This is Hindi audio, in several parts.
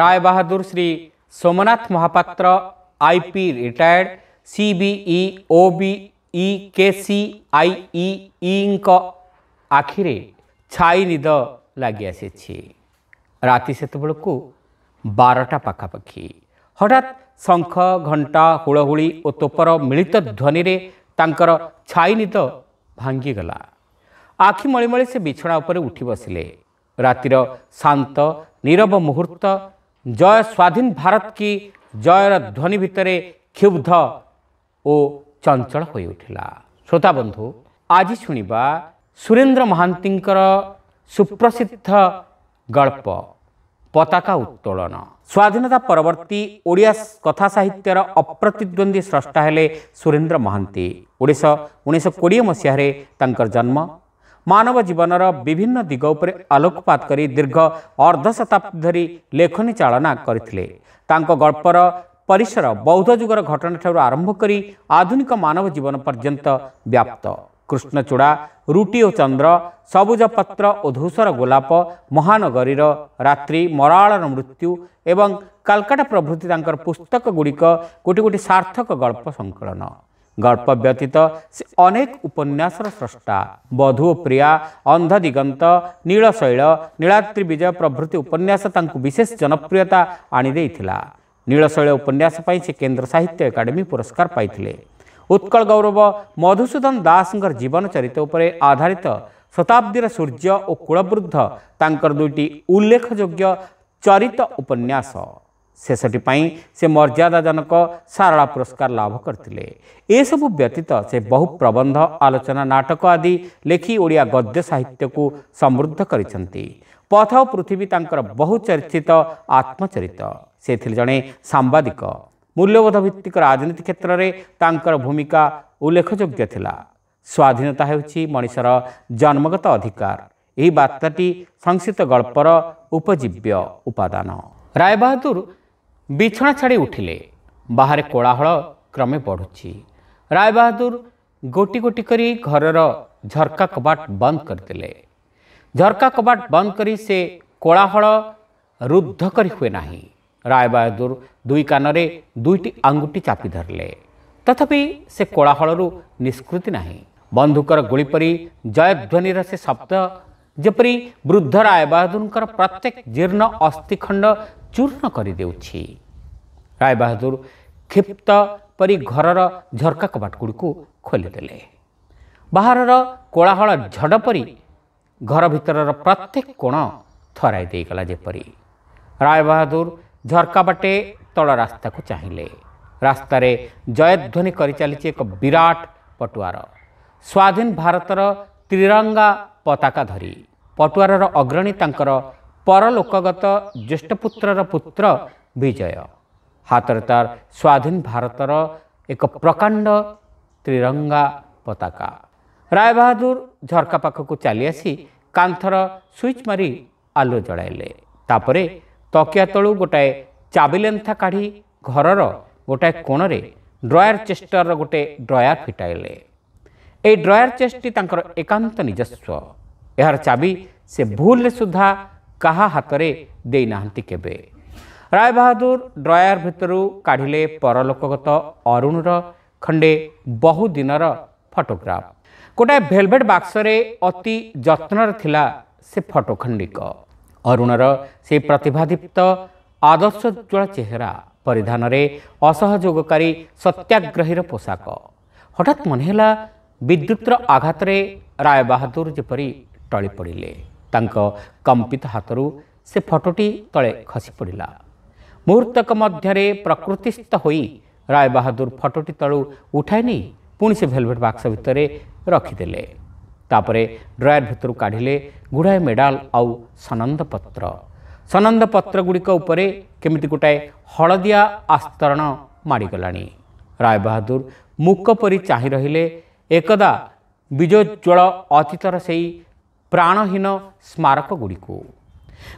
Ray Bahadur Shri Somnath Mahapatra I P retired C B E O B E K C I ଇଙ୍କ ଆଖିରେ ଛାଇ ନିଦ ଲାଗି ଆସିଛି ରାତି ସେତେବେଳକୁ ବାରଟା ପାଖାପାଖି ହଠାତ୍ ଶଙ୍ଖ ଘଣ୍ଟା ହୁଳହୁଳି ଓ ତୋପର ମିଳିତ ଧ୍ୱନିରେ ତାଙ୍କର ଛାଇନିତ ଭାଙ୍ଗିଗଲା ଆଖି ମଳିମଳି ସେ ବିଛଣା ଉପରେ ଉଠି ବସିଲେ ରାତିର ଶାନ୍ତ ନିରବ ମୁହୂର୍ତ୍ତ जय स्वाधीन भारत की जय भितरे क्षुब्ध ओ चञ्चल श्रोता बंधु आज शुणा सुरेन्द्र महान्तको सुप्रसिद्ध गल्प पताका उत्तोलन स्वाधीनता परवर्ती ओडिया कथा साहित्यर अप्रतिद्वंदी स्रष्टा हेले सुरेन्द्र महान्त उनी उन्नाइस कि जन्म मानव जीवन विभिन्न दिग दिग्ने आलोकपात कर दीर्घ अर्धशताब्दी लेखनी चाला गल्पर परिसर बौद्ध जुगर घटना आरंभ कर आधुनिक मानव जीवन पर्यंत व्याप्त कृष्णचूडा और चन्द्र सबुज पत्र धूसर गोलाप महानगरी रात्रि मरा मृत्यु एवं कालकाटा प्रभृति पुस्तक गुडिक गोटे गोटे सार्थक गल्प संकलन गल्प व्यतीत सेक उपन्यास र स्रष्टा बधुप प्रिया अन्ध दिगन्त नीलशैल विजय प्रभृति उपन्यास तांकु विशेष जनप्रियता आनिदेला नीलशैल उपन्यासपैसी केन्द्र साहित्य अकाडेमी पुरस्कार पाले उत्कल गौरव मधुसूदन दास जीवन चरित आधारित शताब्दी र सूर्य कुलवृद्ध तर दुईटी उल्लेख्य चरित उपन्यास ଶେଷଟିପାଇଁ ସେ ମର୍ଯ୍ୟାଦାଜନକ ସାରଳା ପୁରସ୍କାର ଲାଭ କରିଥିଲେ ଏସବୁ ବ୍ୟତୀତ ସେ ବହୁ ପ୍ରବନ୍ଧ ଆଲୋଚନା ନାଟକ ଆଦି ଲେଖି ଓଡ଼ିଆ ଗଦ୍ୟ ସାହିତ୍ୟକୁ ସମୃଦ୍ଧ କରିଛନ୍ତି ପଥ ଓ ପୃଥିବୀ ତାଙ୍କର ବହୁ ଚର୍ଚ୍ଚିତ ଆତ୍ମଚରିତ ସେ ଥିଲେ ଜଣେ ସାମ୍ବାଦିକ ମୂଲ୍ୟବୋଧ ଭିତ୍ତିକ ରାଜନୀତି କ୍ଷେତ୍ରରେ ତାଙ୍କର ଭୂମିକା ଉଲ୍ଲେଖଯୋଗ୍ୟ ଥିଲା ସ୍ୱାଧୀନତା ହେଉଛି ମଣିଷର ଜନ୍ମଗତ ଅଧିକାର ଏହି ବାର୍ତ୍ତାଟି ସଂସ୍କୃତ ଗଳ୍ପର ଉପଜୀବ୍ୟ ଉପାଦାନ ରାୟ ବାହାଦୁର ବିଛଣା ଛାଡ଼ି ଉଠିଲେ ବାହାରେ କୋଳାହଳ କ୍ରମେ ବଢ଼ୁଛି ରାୟବାହାଦୁର ଗୋଟି ଗୋଟି କରି ଘରର ଝରକା କବାଟ ବନ୍ଦ କରିଦେଲେ ଝରକା କବାଟ ବନ୍ଦ କରି ସେ କୋଳାହଳ ରୁଦ୍ଧ କରି ହୁଏ ନାହିଁ ରାୟବାହାଦୁର ଦୁଇ କାନରେ ଦୁଇଟି ଆଙ୍ଗୁଠି ଚାପି ଧରିଲେ ତଥାପି ସେ କୋଳାହଳରୁ ନିଷ୍କୃତି ନାହିଁ ବନ୍ଧୁକର ଗୁଳି ପରି ଜୟଧ୍ୱନିର ସେ ଶବ୍ଦ ଯେପରି ବୃଦ୍ଧ ରାୟବାହାଦୁରଙ୍କର ପ୍ରତ୍ୟେକ ଜୀର୍ଣ୍ଣ ଅସ୍ଥିଖଣ୍ଡ ଚୂର୍ଣ୍ଣ କରିଦେଉଛି राय बहादुर क्षिप्त परि घर झर्का कबा गुड्नु खोलिदे बाहल झड झड़परी घर भित्र प्रत्येक कोण थरैदला राय बहादुर झरका बाटे तल रास्ता जयध्वनि रास्तार जयध्वनिचाल एक विराट पटुवर स्वाधीन भारत रिरङ्गा पताका धरी पटुवर अग्रणी तर परलकगत ज्येष्ठपुत्र पुत्र विजय ହାତରେ ତାର ସ୍ୱାଧୀନ ଭାରତର ଏକ ପ୍ରକାଣ୍ଡ ତ୍ରିରଙ୍ଗା ପତାକା ରାୟବାହାଦୁର ଝରକା ପାଖକୁ ଚାଲିଆସି କାନ୍ଥର ସୁଇଚ୍ ମାରି ଆଲୁଅ ଜଳାଇଲେ ତାପରେ ତକିଆ ତଳୁ ଗୋଟାଏ ଚାବି ଲେନ୍ଥା କାଢ଼ି ଘରର ଗୋଟାଏ କୋଣରେ ଡ୍ରୟାର ଚେଷ୍ଟରର ଗୋଟେ ଡ୍ରୟାର ଫିଟାଇଲେ ଏହି ଡ୍ରୟାର ଚେଷ୍ଟଟି ତାଙ୍କର ଏକାନ୍ତ ନିଜସ୍ୱ ଏହାର ଚାବି ସେ ଭୁଲରେ ସୁଦ୍ଧା କାହା ହାତରେ ଦେଇନାହାନ୍ତି କେବେ ରାୟ ବାହାଦୁର ଡ୍ରୟାର ଭିତରୁ କାଢ଼ିଲେ ପରଲୋକଗତ ଅରୁଣର ଖଣ୍ଡେ ବହୁଦିନର ଫଟୋଗ୍ରାଫ ଗୋଟାଏ ଭେଲଭେଟ୍ ବାକ୍ସରେ ଅତି ଯତ୍ନରେ ଥିଲା ସେ ଫଟୋ ଖଣ୍ଡିକ ଅରୁଣର ସେ ପ୍ରତିଭାଦୀପ୍ତ ଆଦର୍ଶୋଜ୍ୱଳ ଚେହେରା ପରିଧାନରେ ଅସହଯୋଗକାରୀ ସତ୍ୟାଗ୍ରହୀର ପୋଷାକ ହଠାତ୍ ମନେ ହେଲା ବିଦ୍ୟୁତ୍ର ଆଘାତରେ ରାୟ ବାହାଦୁର ଯେପରି ଟଳି ପଡ଼ିଲେ ତାଙ୍କ କମ୍ପିତ ହାତରୁ ସେ ଫଟୋଟି ତଳେ ଖସି ପଡ଼ିଲା ମୁହୂର୍ତ୍ତକ ମଧ୍ୟରେ ପ୍ରକୃତିସ୍ଥ ହୋଇ ରାୟ ବାହାଦୁର ଫଟୋଟି ତଳୁ ଉଠାଇ ନେଇ ପୁଣି ସେ ଭେଲଭେଟ୍ ବାକ୍ସ ଭିତରେ ରଖିଦେଲେ ତାପରେ ଡ୍ରୟର ଭିତରୁ କାଢ଼ିଲେ ଗୁଡ଼ାଏ ମେଡ଼ାଲ ଆଉ ସନନ୍ଦପତ୍ର ସନନ୍ଦପତ୍ରଗୁଡ଼ିକ ଉପରେ କେମିତି ଗୋଟାଏ ହଳଦିଆ ଆସ୍ତରଣ ମାଡ଼ିଗଲାଣି ରାୟ ବାହାଦୁର ମୁକ ପରି ଚାହିଁ ରହିଲେ ଏକଦା ବିଜୟୋଜ୍ଜଳ ଅତୀତର ସେଇ ପ୍ରାଣହୀନ ସ୍ମାରକଗୁଡ଼ିକୁ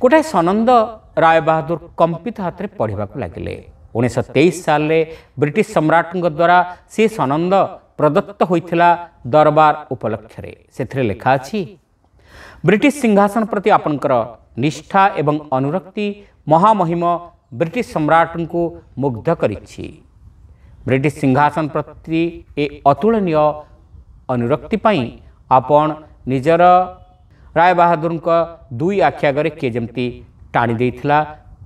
गोटे सनन्द रायबहादुर कम्पित हातले पढेको उन्नै सेस साल द्वारा से सनन्द प्रदत्त हुन्छ दरबार उपलक्षा लेखा अहिले ब्रिटिस सिंहासन प्रति आपनको निष्ठा एवं अनुरक्ति महामहिम ब्रिट को मुग्ध गरिटिश सिंहासन प्रति ए अतुलनीय अनुरक्ति आप निजर ରାୟ ବାହାଦୁରଙ୍କ ଦୁଇ ଆଖି ଆଗରେ କିଏ ଯେମିତି ଟାଣି ଦେଇଥିଲା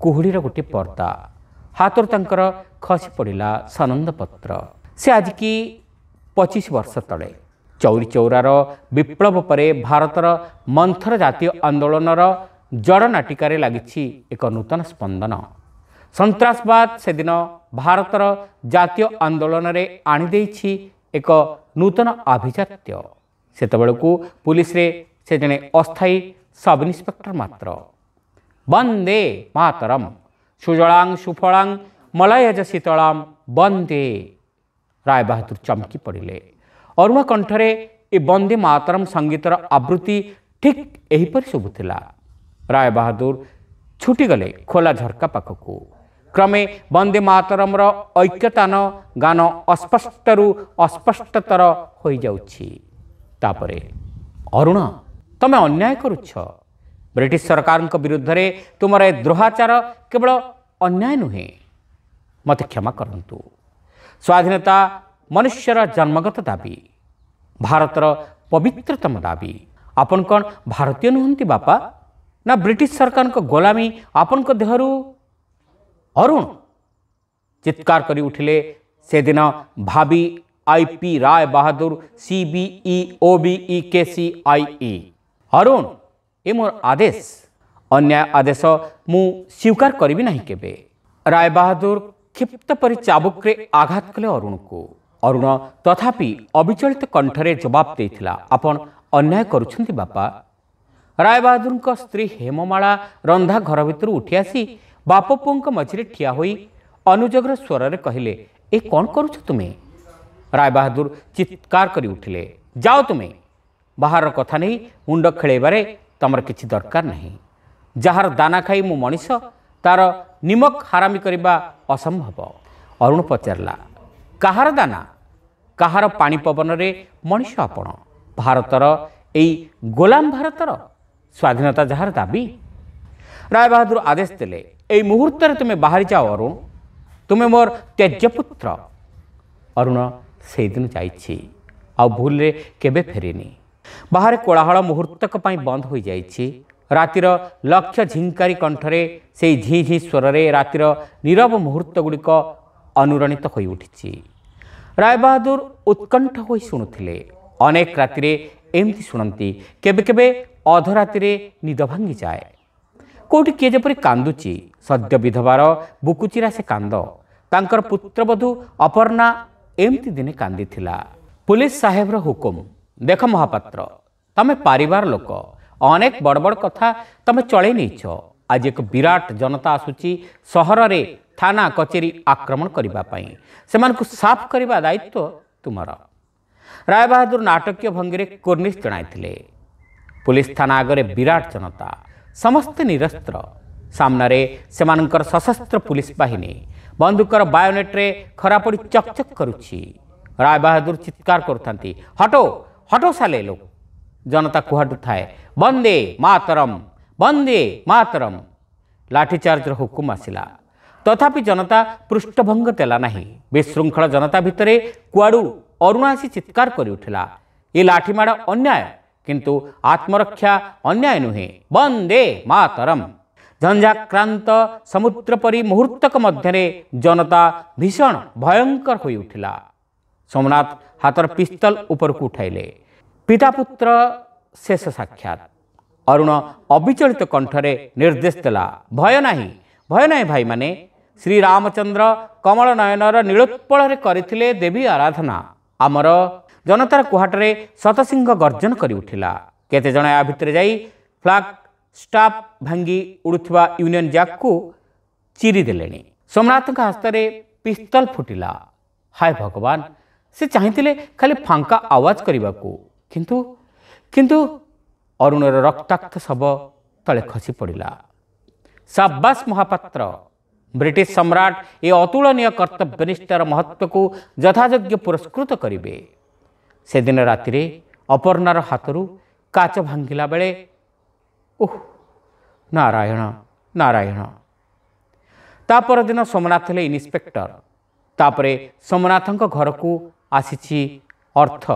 କୁହୁଡ଼ିର ଗୋଟିଏ ପର୍ଦ୍ଦା ହାତରୁ ତାଙ୍କର ଖସି ପଡ଼ିଲା ସନନ୍ଦପତ୍ର ସେ ଆଜିକି ପଚିଶ ବର୍ଷ ତଳେ ଚୌରୀ ଚୌରାର ବିପ୍ଳବ ପରେ ଭାରତର ମନ୍ଥର ଜାତୀୟ ଆନ୍ଦୋଳନର ଜଡ଼ନାଟିକାରେ ଲାଗିଛି ଏକ ନୂତନ ସ୍ପନ୍ଦନ ସନ୍ତାସବାଦ ସେଦିନ ଭାରତର ଜାତୀୟ ଆନ୍ଦୋଳନରେ ଆଣିଦେଇଛି ଏକ ନୂତନ ଆଭିଜାତ୍ୟ ସେତେବେଳକୁ ପୁଲିସରେ से जड़े अस्थायी सब इन्स्पेक्टर मात्र बंदे मातरम सुजला सुफला मलयज शीतला बंदे राय बहादुर चमकी पड़े अरुआ कंठरे ए बंदे मातरम संगीतर आवृत्ति ठीक यहीपर शुभुला राय बहादुर छुटीगले खोला झरका पाख को क्रमे बंदे मातरम ऐक्यतान गान अस्पष्ट अस्पष्टतर हो जाऊँ अरुण तुम्हें अन्याय कर ब्रिटिश सरकार विरुद्ध तुम ए द्रोहाचार केवल अन्याय नुहे मत क्षमा करतु स्वाधीनता मनुष्यर जन्मगत दाबी भारतर पवित्रतम दाबी आपन कौन भारतीय नुहति बापा ना ब्रिटिश सरकार को गोलामी आपन को देहर अरुण चित्कार कर उठिले से दिन भाभी IP Rai Bahadur C B O B K C आई ଅରୁଣ ଏ ମୋର ଆଦେଶ ଅନ୍ୟାୟ ଆଦେଶ ମୁଁ ସ୍ୱୀକାର କରିବି ନାହିଁ କେବେ ରାୟ ବାହାଦୁର କ୍ଷିପ୍ତ ପରି ଚାବୁକରେ ଆଘାତ କଲେ ଅରୁଣକୁ ଅରୁଣ ତଥାପି ଅବିଚଳିତ କଣ୍ଠରେ ଜବାବ ଦେଇଥିଲା ଆପଣ ଅନ୍ୟାୟ କରୁଛନ୍ତି ବାପା ରାୟବାହାଦୁରଙ୍କ ସ୍ତ୍ରୀ ହେମମାଳା ରନ୍ଧା ଘର ଭିତରୁ ଉଠି ଆସି ବାପ ପୁଅଙ୍କ ମଝିରେ ଠିଆ ହୋଇ ଅନୁଯୋଗର ସ୍ୱରରେ କହିଲେ ଏ କ'ଣ କରୁଛ ତୁମେ ରାୟବାହାଦୁର ଚିତ୍କାର କରି ଉଠିଲେ ଯାଅ ତୁମେ ବାହାର କଥା ନେଇ ମୁଣ୍ଡ ଖେଳାଇବାରେ ତୁମର କିଛି ଦରକାର ନାହିଁ ଯାହାର ଦାନା ଖାଇ ମୁଁ ମଣିଷ ତା'ର ନିମକ ହାରାମି କରିବା ଅସମ୍ଭବ ଅରୁଣ ପଚାରିଲା କାହାର ଦାନା କାହାର ପାଣି ପବନରେ ମଣିଷ ଆପଣ ଭାରତର ଏଇ ଗୋଲାମ ଭାରତର ସ୍ୱାଧୀନତା ଯାହାର ଦାବି ରାୟ ବାହାଦୁର ଆଦେଶ ଦେଲେ এই মুহূর্তে তুমি বাহারি যাও অরুণ তুমি মোর ত্যাজ্যপুত্র অরুণ সেইদিন যাইছি আউ ভুলরে কেবে ফেরিনি ବାହାରେ କୋଳାହଳ ମୁହୂର୍ତ୍ତକ ପାଇଁ ବନ୍ଦ ହୋଇଯାଇଛି ରାତିର ଲକ୍ଷ ଝିଙ୍କାରୀ କଣ୍ଠରେ ସେହି ଝିଁ ଝିଁ ସ୍ୱରରେ ରାତିର ନିରବ ମୁହୂର୍ତ୍ତଗୁଡ଼ିକ ଅନୁରଣିତ ହୋଇଉଠିଛି ରାୟବାହାଦୁର ଉତ୍କଣ୍ଠ ହୋଇ ଶୁଣୁଥିଲେ ଅନେକ ରାତିରେ ଏମିତି ଶୁଣନ୍ତି କେବେ କେବେ ଅଧରାତିରେ ନିଦ ଭାଙ୍ଗିଯାଏ କେଉଁଠି କିଏ ଯେପରି କାନ୍ଦୁଛି ସଦ୍ୟ ବିଧବାର ବୁକୁଚିରା ସେ କାନ୍ଦ ତାଙ୍କର ପୁତ୍ରବଧୂ ଅପର୍ଣ୍ଣା ଏମିତି ଦିନେ କାନ୍ଦିଥିଲା ପୁଲିସ ସାହେବର ହୁକୁମ ଦେଖ ମହାପାତ୍ର ତମେ ପାରିବାର ଲୋକ ଅନେକ ବଡ଼ ବଡ଼ କଥା ତମେ ଚଳେଇ ନେଇଛ ଆଜି ଏକ ବିରାଟ ଜନତା ଆସୁଛି ସହରରେ ଥାନା କଚେରୀ ଆକ୍ରମଣ କରିବା ପାଇଁ ସେମାନଙ୍କୁ ସାଫ୍ କରିବା ଦାୟିତ୍ୱ ତୁମର ରାୟବାହାଦୁର ନାଟକୀୟ ଭଙ୍ଗୀରେ କୁର୍ନିସ୍ ଜଣାଇଥିଲେ ପୁଲିସ ଥାନା ଆଗରେ ବିରାଟ ଜନତା ସମସ୍ତେ ନିରସ୍ତ୍ର ସାମ୍ନାରେ ସେମାନଙ୍କର ସଶସ୍ତ୍ର ପୁଲିସ ବାହିନୀ ବନ୍ଧୁକର ବାୟୋନେଟ୍ରେ ଖରାପଡ଼ି ଚକ୍ ଚକ୍ କରୁଛି ରାୟବାହାଦୁର ଚିତ୍କାର କରୁଥାନ୍ତି ହଟୋ हटोसा ले लो जनता कुहाट थाए बंदे मातरम बंदे मातरम लाठीचार्जर हुकुम आसला तथापि जनता पृष्ठभंग देना विशृंखला जनता भितर कुआडू अरुण आसी चित्कार कर उठला ये लाठीमाड़ अन्याय किंतु आत्मरक्षा अन्याय नुहे बंदे मातरम झंझाक्रांत समुद्रपरी मुहूर्तक मध्य जनता भीषण भयंकर हो उठला सोमनाथ हात र पिस्तल उप उठाइले पितापुत्र शेष अविचलित कंठरे निर्देश भय भयना भयना भाइ रामचंद्र कमल नयन र नीत्पलले देवी आराधना आमर जनतार कुहाटर सतसिङ गर्जन गरि उठिला केतेज यहाँ भित्र जाइ फ्लाग स्टाफ भाँगि उडुवा युनियन ज्याक कु चिरिदेले सोमनाथको हस्तै पिस्तल फुटिला हाय भगवान ସେ ଚାହିଁଥିଲେ ଖାଲି ଫାଙ୍କା ଆୱାଜ କରିବାକୁ କିନ୍ତୁ କିନ୍ତୁ ଅରୁଣର ରକ୍ତାକ୍ତ ଶବ ତଳେ ଖସି ପଡ଼ିଲା ସାବାସ ମହାପାତ୍ର ବ୍ରିଟିଶ ସମ୍ରାଟ ଏ ଅତୁଳନୀୟ କର୍ତ୍ତବ୍ୟନିଷ୍ଠାର ମହତ୍ତ୍ୱକୁ ଯଥାଯୋଗ୍ୟ ପୁରସ୍କୃତ କରିବେ ସେଦିନ ରାତିରେ ଅପର୍ଣ୍ଣାର ହାତରୁ କାଚ ଭାଙ୍ଗିଲା ବେଳେ ଓଃ ନାରାୟଣ ନାରାୟଣ ତା ପରଦିନ ସୋମନାଥ ହେଲେ ଇନ୍ସପେକ୍ଟର ତାପରେ ସୋମନାଥଙ୍କ ଘରକୁ आसी अर्थ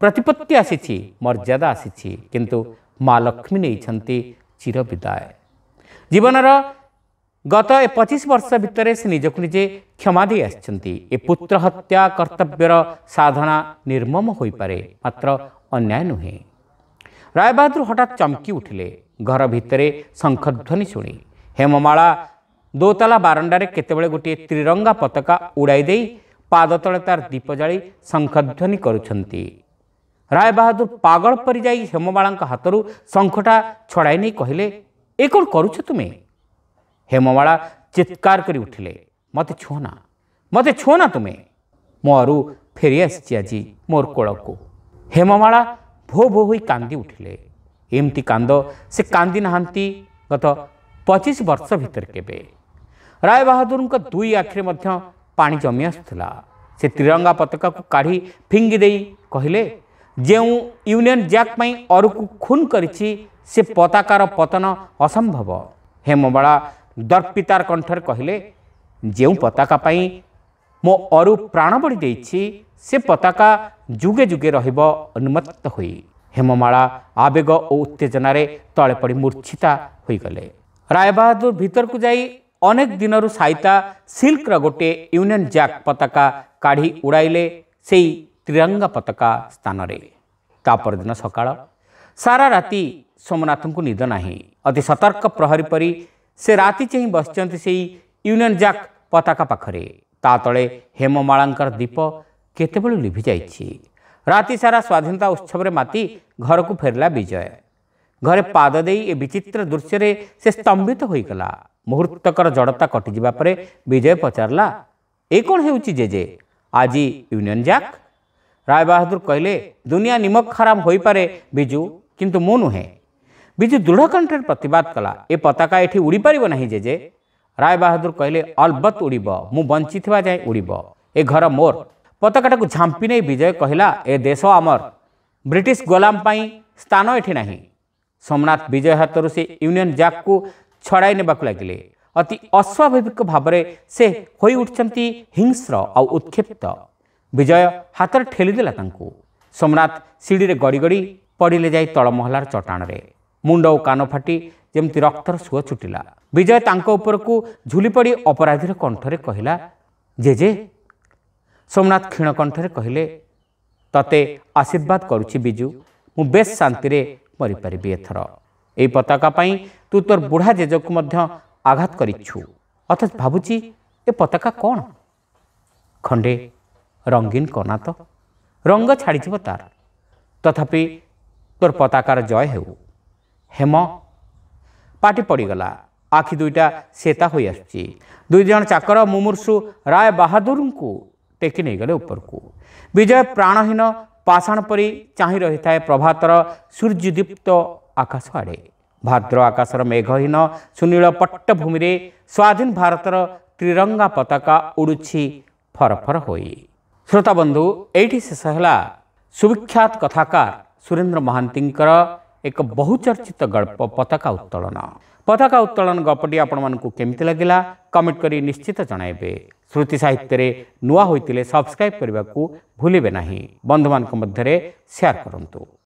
प्रतिपत्ति आसी मर्यादा आसी कि माँ लक्ष्मी नहीं चीर विदाय जीवन गत पचिश वर्ष भितर से निजक निजे क्षमा दे आ पुत्र हत्या कर्तव्यर साधना निर्मम हो पाए मात्र अन्याय नुहे रायबहादुर हठात चमकी उठिले घर भितर शखध्वनि शुणी हेममाला दोतला बारंडारे केत गोटे त्रिरंगा पता उड़ाई पाद तले तार दीप जाली शखध्वनि राय बहादुर पगल पर जा हेमवाला हाथ रू शखटा छड़ा नहीं कहले ए कौन करुच तुम्हें हेमवाला चित्कार कर उठिले मत छुना मत छुना तुम्हें मोरू फेरी आज मोर कोल को हेमवाला भो भो हो कांदी उठिले एमती कांद से कांदी ना गत पचीस वर्ष भितर के राय बहादुर दुई आखिरी ପାଣି ଜମି ଆସୁଥିଲା ସେ ତ୍ରିରଙ୍ଗା ପତାକାକୁ କାଢ଼ି ଫିଙ୍ଗି ଦେଇ କହିଲେ ଯେଉଁ ୟୁନିୟନ୍ ଜ୍ୟାକ୍ ପାଇଁ ଅରୁକୁ ଖୁନ୍ କରିଛି ସେ ପତାକାର ପତନ ଅସମ୍ଭବ ହେମବାଳା ଦର୍ପିତାର କଣ୍ଠରେ କହିଲେ ଯେଉଁ ପତାକା ପାଇଁ ମୋ ଅରୁ ପ୍ରାଣ ବଳି ଦେଇଛି ସେ ପତାକା ଯୁଗେ ଯୁଗେ ରହିବ ଉନ୍ମତ୍ତ ହୋଇ ହେମମାଳା ଆବେଗ ଓ ଉତ୍ତେଜନାରେ ତଳେ ପଡ଼ି ମୂର୍ଚ୍ଛିତା ହୋଇଗଲେ ରାୟବାହାଦୁର ଭିତରକୁ ଯାଇ অনেক দিনৰ সাহিত্য সিল্কৰ গটে ইউনিয়ন জাক পতাকা কাঢ়ি উৰাইলে সেই ত্ৰিৰংগা পতাকা স্থানৰে তা পৰদিন সকাল সারা ৰাতি সোমনাথুক নিদ নাই অতি সতৰ্ক প্রহৰipari সেই ৰাতি चाहिँ बसচন্ত সেই ইউনিয়ন জাক পতাকা পাখৰে তা তলে হেমমালাং ការ দীপ কেতে বুলি লভি যায়চি ৰাতি সারা স্বাধীনতা উৎসৱৰে মাটি ঘৰক फेৰলা বিজয় ଘରେ ପାଦ ଦେଇ ଏ ବିଚିତ୍ର ଦୃଶ୍ୟରେ ସେ ସ୍ତମ୍ଭିତ ହୋଇଗଲା ମୁହୂର୍ତ୍ତକର ଜଡ଼ତା କଟିଯିବା ପରେ ବିଜୟ ପଚାରିଲା ଏ କ'ଣ ହେଉଛି ଜେଜେ ଆଜି ୟୁନିୟନ୍ ଜାକ୍ ରାୟ ବାହାଦୁର କହିଲେ ଦୁନିଆ ନିମକ ଖରାପ ହୋଇପାରେ ବିଜୁ କିନ୍ତୁ ମୁଁ ନୁହେଁ ବିଜୁ ଦୃଢ଼ କଣ୍ଠରେ ପ୍ରତିବାଦ କଲା ଏ ପତାକା ଏଠି ଉଡ଼ିପାରିବ ନାହିଁ ଜେଜେ ରାୟ ବାହାଦୁର କହିଲେ ଅଲବତ ଉଡ଼ିବ ମୁଁ ବଞ୍ଚିଥିବା ଯାଏଁ ଉଡ଼ିବ ଏ ଘର ମୋର ପତାକାଟାକୁ ଝାମ୍ପି ନେଇ ବିଜୟ କହିଲା ଏ ଦେଶ ଆମର ବ୍ରିଟିଶ ଗୋଲାମ ପାଇଁ ସ୍ଥାନ ଏଠି ନାହିଁ ସୋମନାଥ ବିଜୟ ହାତରୁ ସେ ୟୁନିୟନ୍ ଜାକ୍କୁ ଛଡ଼ାଇ ନେବାକୁ ଲାଗିଲେ ଅତି ଅସ୍ୱାଭାବିକ ଭାବରେ ସେ ହୋଇ ଉଠିଛନ୍ତି ହିଂସ୍ର ଆଉ ଉତ୍କ୍ଷିପ୍ତ ବିଜୟ ହାତରେ ଠେଲିଦେଲା ତାଙ୍କୁ ସୋମନାଥ ସିଡ଼ିରେ ଗଡ଼ିଗଡ଼ି ପଡ଼ିଲେ ଯାଇ ତଳ ମହଲାର ଚଟାଣରେ ମୁଣ୍ଡ ଓ କାନ ଫାଟି ଯେମିତି ରକ୍ତର ସୁଅ ଛୁଟିଲା ବିଜୟ ତାଙ୍କ ଉପରକୁ ଝୁଲିପଡ଼ି ଅପରାଧୀର କଣ୍ଠରେ କହିଲା ଜେଜେ ସୋମନାଥ କ୍ଷୀଣ କଣ୍ଠରେ କହିଲେ ତତେ ଆଶୀର୍ବାଦ କରୁଛି ବିଜୁ ମୁଁ ବେଶ୍ ଶାନ୍ତିରେ ମରିପାରିବି ଏଥର ଏହି ପତାକା ପାଇଁ ତୁ ତୋର ବୁଢ଼ା ଜେଜକୁ ମଧ୍ୟ ଆଘାତ କରିଛୁ ଅଥଚ ଭାବୁଛି ଏ ପତାକା କ'ଣ ଖଣ୍ଡେ ରଙ୍ଗୀନ କନା ତ ରଙ୍ଗ ଛାଡ଼ିଯିବ ତାର ତଥାପି ତୋର ପତାକାର ଜୟ ହେଉ ହେମ ପାଟି ପଡ଼ିଗଲା ଆଖି ଦୁଇଟା ଶେତା ହୋଇ ଆସୁଛି ଦୁଇ ଜଣ ଚାକର ମୁମୂର୍ଷୁ ରାୟ ବାହାଦୁରଙ୍କୁ ଟେକି ନେଇଗଲେ ଉପରକୁ ବିଜୟ ପ୍ରାଣହୀନ पाषाण परि चाहिरहेको प्रभतीप्त आकाश आडे भद्र आकाशर मेघहीन मेघही सुनल पट्टभूमि स्वाधीन भारत त्रिङ्गा श्रोता बंधु हु श्रोताबन्धु एउटा सुविख्यात कथाकार सुरेन्द्र महातिर एक बहुचर्चित गल्प पताका उोलन पता उत्तोलन गल्पटि निश्चित लाग स्मृति साहित्य नुआ होते सब्सक्राइब करने को भूलना बंधु मान्य सेयार करूँ